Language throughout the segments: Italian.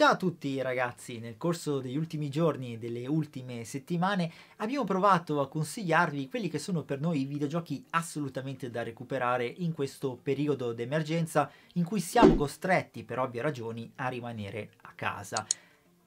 Ciao a tutti ragazzi, nel corso degli ultimi giorni e delle ultime settimane abbiamo provato a consigliarvi quelli che sono per noi i videogiochi assolutamente da recuperare in questo periodo d'emergenza in cui siamo costretti per ovvie ragioni a rimanere a casa.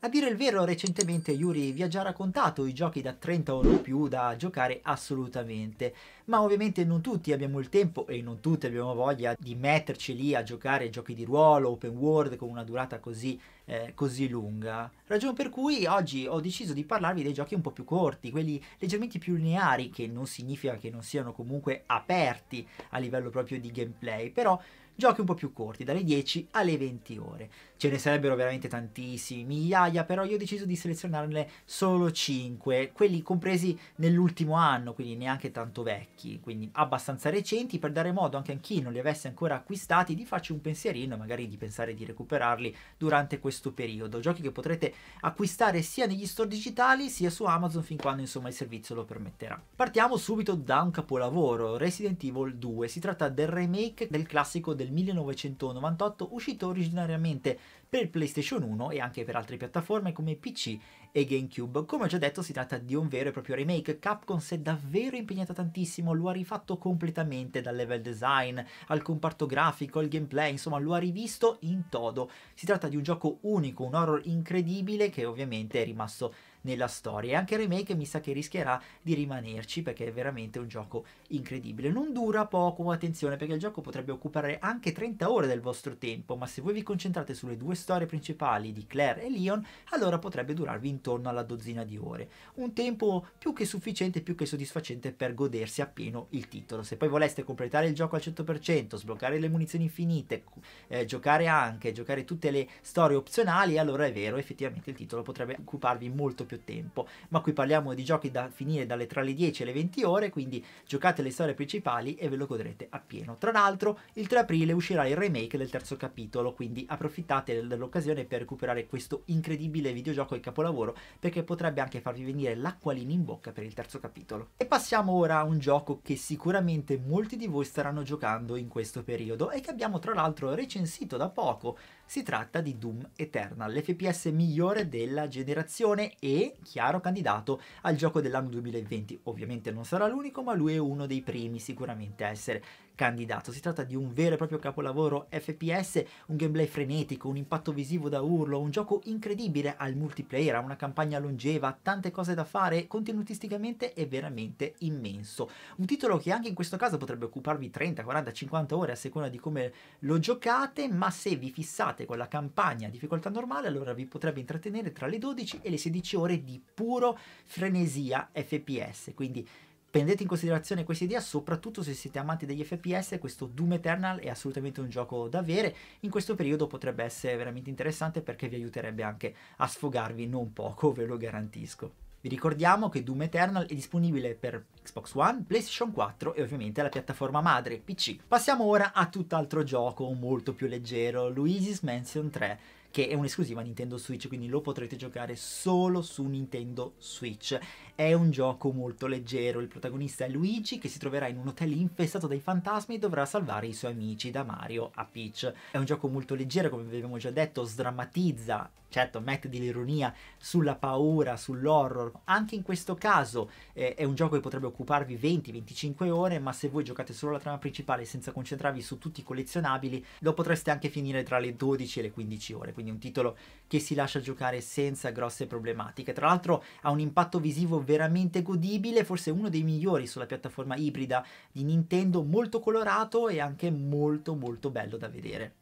A dire il vero, recentemente Yuri vi ha già raccontato i giochi da 30 ore o più da giocare assolutamente, ma ovviamente non tutti abbiamo il tempo e non tutti abbiamo voglia di metterci lì a giocare giochi di ruolo, open world con una durata così, eh, così lunga. Ragione per cui oggi ho deciso di parlarvi dei giochi un po' più corti, quelli leggermente più lineari, che non significa che non siano comunque aperti a livello proprio di gameplay, però giochi un po' più corti, dalle 10 alle 20 ore. Ce ne sarebbero veramente tantissimi, migliaia, però io ho deciso di selezionarne solo 5, quelli compresi nell'ultimo anno, quindi neanche tanto vecchi, quindi abbastanza recenti, per dare modo anche a chi non li avesse ancora acquistati di farci un pensierino, magari di pensare di recuperarli durante questo periodo. Giochi che potrete acquistare sia negli store digitali sia su Amazon fin quando insomma il servizio lo permetterà. Partiamo subito da un capolavoro, Resident Evil 2, si tratta del remake del classico del del 1998 uscito originariamente per PlayStation 1 e anche per altre piattaforme come PC e GameCube. Come ho già detto si tratta di un vero e proprio remake, Capcom si è davvero impegnata tantissimo, lo ha rifatto completamente dal level design al comparto grafico, al gameplay, insomma lo ha rivisto in todo. Si tratta di un gioco unico, un horror incredibile che ovviamente è rimasto nella storia. E anche il remake mi sa che rischierà di rimanerci perché è veramente un gioco incredibile. Non dura poco, attenzione, perché il gioco potrebbe occupare anche 30 ore del vostro tempo, ma se voi vi concentrate sulle due storie principali di Claire e Leon, allora potrebbe durarvi intorno alla dozzina di ore. Un tempo più che sufficiente, più che soddisfacente per godersi appieno il titolo. Se poi voleste completare il gioco al 100%, sbloccare le munizioni infinite, eh, giocare anche, giocare tutte le storie opzionali, allora è vero, effettivamente il titolo potrebbe occuparvi molto più più tempo, ma qui parliamo di giochi da finire dalle, tra le 10 e le 20 ore, quindi giocate le storie principali e ve lo godrete appieno. Tra l'altro il 3 aprile uscirà il remake del terzo capitolo, quindi approfittate dell'occasione per recuperare questo incredibile videogioco e capolavoro perché potrebbe anche farvi venire l'acquolina in bocca per il terzo capitolo. E passiamo ora a un gioco che sicuramente molti di voi staranno giocando in questo periodo e che abbiamo tra l'altro recensito da poco. Si tratta di Doom Eternal, l'FPS migliore della generazione e chiaro candidato al gioco dell'anno 2020. Ovviamente non sarà l'unico, ma lui è uno dei primi sicuramente a essere candidato. Si tratta di un vero e proprio capolavoro FPS, un gameplay frenetico, un impatto visivo da urlo, un gioco incredibile al multiplayer, ha una campagna longeva, tante cose da fare, contenutisticamente è veramente immenso. Un titolo che anche in questo caso potrebbe occuparvi 30, 40, 50 ore a seconda di come lo giocate, ma se vi fissate con la campagna a difficoltà normale allora vi potrebbe intrattenere tra le 12 e le 16 ore di puro frenesia FPS, quindi prendete in considerazione questa idea, soprattutto se siete amanti degli FPS, questo Doom Eternal è assolutamente un gioco da avere, in questo periodo potrebbe essere veramente interessante perché vi aiuterebbe anche a sfogarvi non poco, ve lo garantisco. Vi ricordiamo che Doom Eternal è disponibile per Xbox One, PlayStation 4 e ovviamente la piattaforma madre, PC. Passiamo ora a tutt'altro gioco molto più leggero, Luigi's Mansion 3 che è un'esclusiva Nintendo Switch, quindi lo potrete giocare solo su Nintendo Switch. È un gioco molto leggero, il protagonista è Luigi che si troverà in un hotel infestato dai fantasmi e dovrà salvare i suoi amici da Mario a Peach. È un gioco molto leggero, come vi abbiamo già detto, sdrammatizza, certo mette dell'ironia sulla paura, sull'horror. Anche in questo caso eh, è un gioco che potrebbe occuparvi 20-25 ore, ma se voi giocate solo la trama principale senza concentrarvi su tutti i collezionabili, lo potreste anche finire tra le 12 e le 15 ore, Quindi quindi un titolo che si lascia giocare senza grosse problematiche. Tra l'altro ha un impatto visivo veramente godibile, forse uno dei migliori sulla piattaforma ibrida di Nintendo, molto colorato e anche molto molto bello da vedere.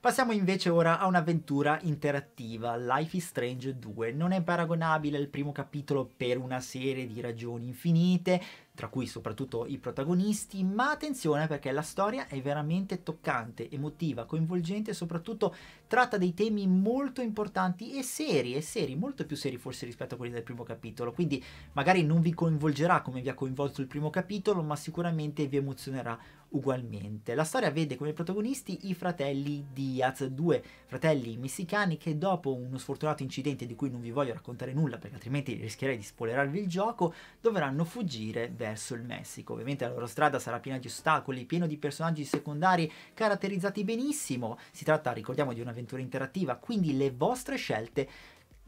Passiamo invece ora a un'avventura interattiva, Life is Strange 2. Non è paragonabile al primo capitolo per una serie di ragioni infinite, tra cui soprattutto i protagonisti, ma attenzione perché la storia è veramente toccante, emotiva, coinvolgente e soprattutto tratta dei temi molto importanti e seri, e seri, molto più seri forse rispetto a quelli del primo capitolo, quindi magari non vi coinvolgerà come vi ha coinvolto il primo capitolo, ma sicuramente vi emozionerà ugualmente. La storia vede come protagonisti i fratelli Diaz, due fratelli messicani che dopo uno sfortunato incidente di cui non vi voglio raccontare nulla perché altrimenti rischierei di spoilerarvi il gioco, dovranno fuggire verso il Messico. Ovviamente la loro strada sarà piena di ostacoli, pieno di personaggi secondari caratterizzati benissimo. Si tratta, ricordiamo, di un'avventura interattiva, quindi le vostre scelte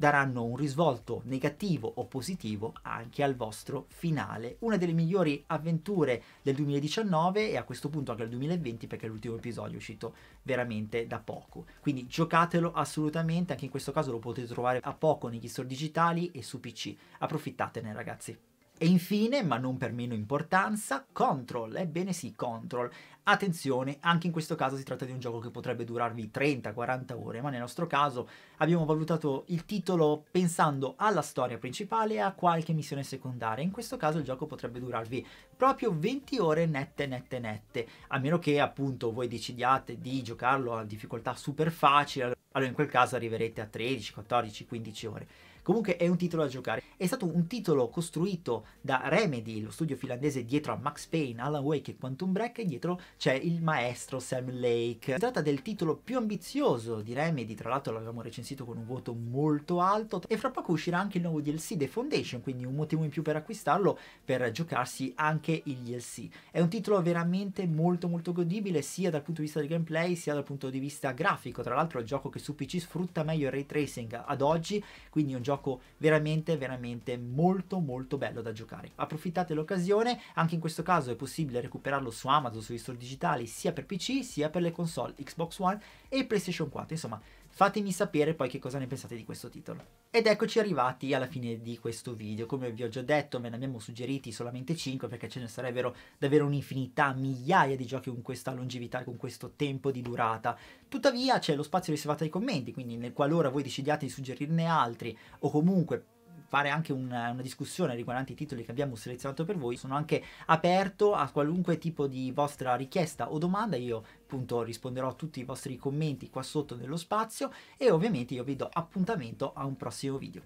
daranno un risvolto negativo o positivo anche al vostro finale. Una delle migliori avventure del 2019 e a questo punto anche del 2020 perché l'ultimo episodio è uscito veramente da poco. Quindi giocatelo assolutamente, anche in questo caso lo potete trovare a poco negli store digitali e su PC. Approfittatene ragazzi. E infine, ma non per meno importanza, Control. Ebbene sì, Control. Attenzione, anche in questo caso si tratta di un gioco che potrebbe durarvi 30-40 ore, ma nel nostro caso abbiamo valutato il titolo pensando alla storia principale e a qualche missione secondaria. In questo caso il gioco potrebbe durarvi proprio 20 ore nette nette nette, a meno che appunto voi decidiate di giocarlo a difficoltà super facile, allora in quel caso arriverete a 13, 14, 15 ore. Comunque è un titolo da giocare. È stato un titolo costruito da Remedy, lo studio finlandese dietro a Max Payne, Alan Wake e Quantum Break, e dietro c'è il maestro Sam Lake. Si tratta del titolo più ambizioso di Remedy, tra l'altro l'avevamo recensito con un voto molto alto, e fra poco uscirà anche il nuovo DLC The Foundation, quindi un motivo in più per acquistarlo, per giocarsi anche il DLC. È un titolo veramente molto molto godibile, sia dal punto di vista del gameplay, sia dal punto di vista grafico. Tra l'altro è il gioco che su PC sfrutta meglio il ray tracing ad oggi, quindi è un gioco gioco veramente veramente molto molto bello da giocare. Approfittate l'occasione, anche in questo caso è possibile recuperarlo su Amazon, sui store digitali, sia per PC sia per le console Xbox One e PlayStation 4, insomma Fatemi sapere poi che cosa ne pensate di questo titolo. Ed eccoci arrivati alla fine di questo video. Come vi ho già detto, me ne abbiamo suggeriti solamente 5 perché ce ne sarebbero davvero un'infinità, migliaia di giochi con questa longevità con questo tempo di durata. Tuttavia c'è lo spazio riservato ai commenti, quindi nel qualora voi decidiate di suggerirne altri o comunque fare anche una, una discussione riguardante i titoli che abbiamo selezionato per voi. Sono anche aperto a qualunque tipo di vostra richiesta o domanda. Io appunto risponderò a tutti i vostri commenti qua sotto nello spazio e ovviamente io vi do appuntamento a un prossimo video.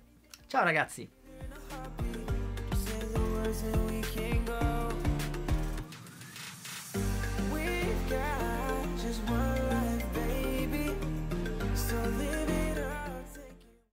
Ciao ragazzi!